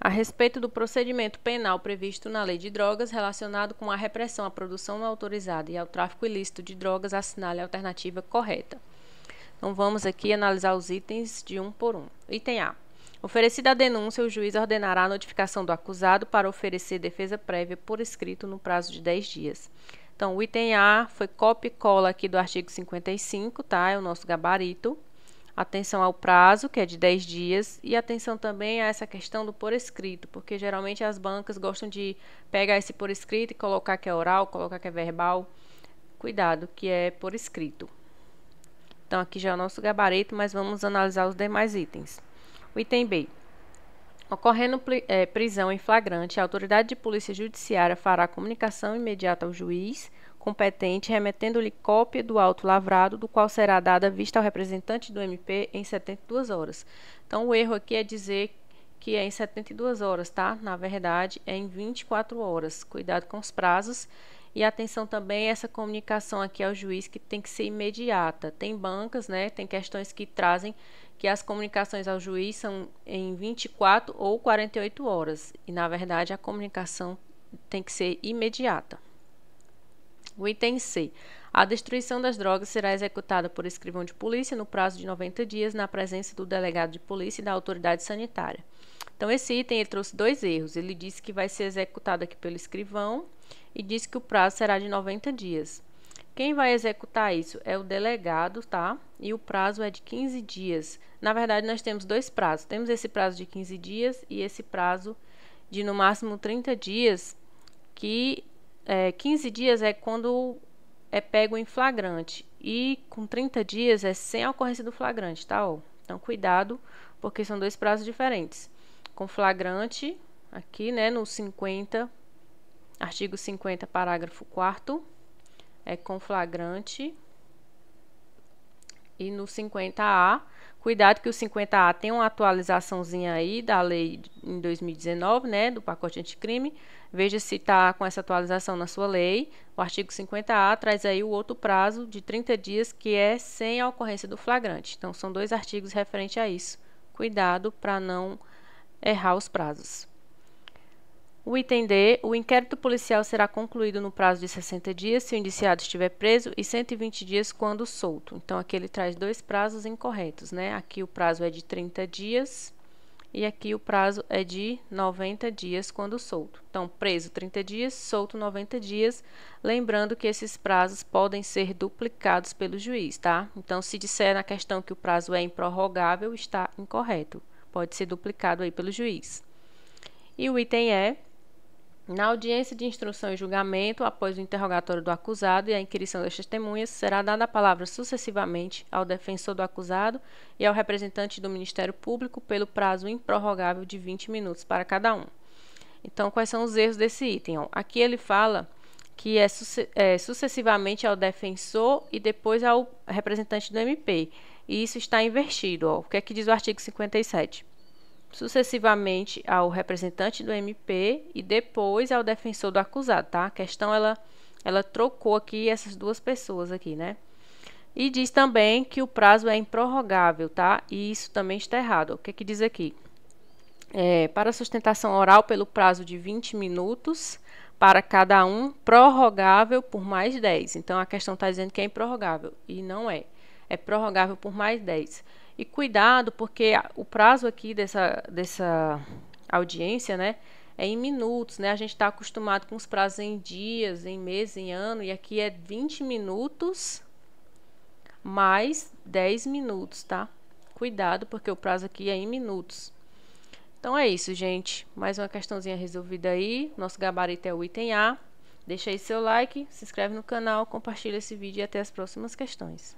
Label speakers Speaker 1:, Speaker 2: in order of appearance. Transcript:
Speaker 1: a respeito do procedimento penal previsto na Lei de Drogas relacionado com a repressão à produção não autorizada e ao tráfico ilícito de drogas, assinale a alternativa correta. Então vamos aqui analisar os itens de um por um. Item A. Oferecida a denúncia, o juiz ordenará a notificação do acusado para oferecer defesa prévia por escrito no prazo de 10 dias. Então, o item A foi copia e cola aqui do artigo 55, tá? É o nosso gabarito atenção ao prazo, que é de 10 dias, e atenção também a essa questão do por escrito, porque geralmente as bancas gostam de pegar esse por escrito e colocar que é oral, colocar que é verbal. Cuidado, que é por escrito. Então, aqui já é o nosso gabarito, mas vamos analisar os demais itens. O item B. Ocorrendo é, prisão em flagrante, a autoridade de polícia judiciária fará comunicação imediata ao juiz competente, remetendo-lhe cópia do auto lavrado, do qual será dada vista ao representante do MP em 72 horas. Então, o erro aqui é dizer que é em 72 horas, tá? Na verdade, é em 24 horas. Cuidado com os prazos. E atenção também, essa comunicação aqui ao juiz que tem que ser imediata. Tem bancas, né? Tem questões que trazem que as comunicações ao juiz são em 24 ou 48 horas. E na verdade, a comunicação tem que ser imediata. O item C. A destruição das drogas será executada por escrivão de polícia no prazo de 90 dias, na presença do delegado de polícia e da autoridade sanitária. Então, esse item ele trouxe dois erros. Ele disse que vai ser executado aqui pelo escrivão e disse que o prazo será de 90 dias. Quem vai executar isso é o delegado, tá? E o prazo é de 15 dias. Na verdade, nós temos dois prazos. Temos esse prazo de 15 dias e esse prazo de no máximo 30 dias, que é, 15 dias é quando é pego em flagrante e com 30 dias é sem a ocorrência do flagrante, tá? Ó. Então cuidado, porque são dois prazos diferentes. Com flagrante, aqui, né, no 50, artigo 50, parágrafo 4 é com flagrante e no 50A Cuidado que o 50A tem uma atualizaçãozinha aí da lei em 2019, né, do pacote anticrime. Veja se está com essa atualização na sua lei. O artigo 50A traz aí o outro prazo de 30 dias que é sem a ocorrência do flagrante. Então, são dois artigos referentes a isso. Cuidado para não errar os prazos. O item D. O inquérito policial será concluído no prazo de 60 dias se o indiciado estiver preso e 120 dias quando solto. Então, aqui ele traz dois prazos incorretos, né? Aqui o prazo é de 30 dias e aqui o prazo é de 90 dias quando solto. Então, preso 30 dias, solto 90 dias. Lembrando que esses prazos podem ser duplicados pelo juiz, tá? Então, se disser na questão que o prazo é improrrogável, está incorreto. Pode ser duplicado aí pelo juiz. E o item E. Na audiência de instrução e julgamento, após o interrogatório do acusado e a inquirição das testemunhas, será dada a palavra sucessivamente ao defensor do acusado e ao representante do Ministério Público pelo prazo improrrogável de 20 minutos para cada um. Então, quais são os erros desse item? Aqui ele fala que é, é, sucessivamente ao defensor e depois ao representante do MP. E isso está invertido. Ó. O que é que diz o artigo 57? sucessivamente ao representante do MP e depois ao defensor do acusado, tá? A questão ela ela trocou aqui essas duas pessoas aqui, né? E diz também que o prazo é improrrogável, tá? E isso também está errado. O que é que diz aqui? É, para sustentação oral pelo prazo de 20 minutos para cada um, prorrogável por mais 10. Então a questão está dizendo que é improrrogável e não é. É prorrogável por mais 10. E cuidado, porque o prazo aqui dessa, dessa audiência, né? É em minutos, né? A gente está acostumado com os prazos em dias, em mês, em ano, e aqui é 20 minutos mais 10 minutos, tá? Cuidado, porque o prazo aqui é em minutos. Então é isso, gente. Mais uma questãozinha resolvida aí. Nosso gabarito é o item A. Deixa aí seu like, se inscreve no canal, compartilha esse vídeo e até as próximas questões.